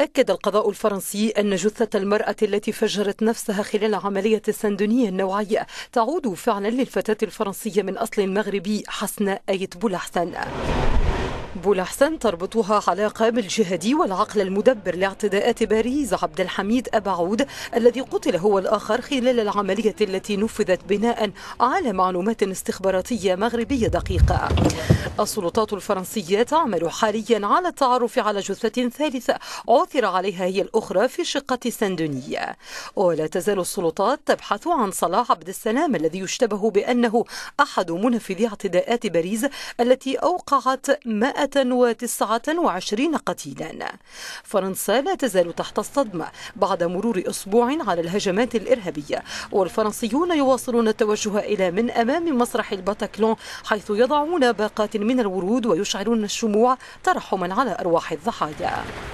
أكد القضاء الفرنسي أن جثة المرأة التي فجرت نفسها خلال عملية السندونية النوعية تعود فعلا للفتاة الفرنسية من أصل مغربي حسن أيت بولحسن بولحسن تربطها علاقة بالجهادي والعقل المدبر لاعتداءات باريس عبد الحميد أبا عود الذي قتل هو الآخر خلال العملية التي نفذت بناء على معلومات استخباراتية مغربية دقيقة السلطات الفرنسية تعمل حاليا على التعرف على جثة ثالثة عثر عليها هي الأخرى في شقة سندونية ولا تزال السلطات تبحث عن صلاح عبد السلام الذي يشتبه بأنه أحد منفذي اعتداءات باريس التي أوقعت مائة 129 قتيلا فرنسا لا تزال تحت الصدمة بعد مرور أسبوع على الهجمات الإرهابية والفرنسيون يواصلون التوجه إلى من أمام مسرح الباتاكلون حيث يضعون باقات من الورود ويشعلون الشموع ترحما على أرواح الضحايا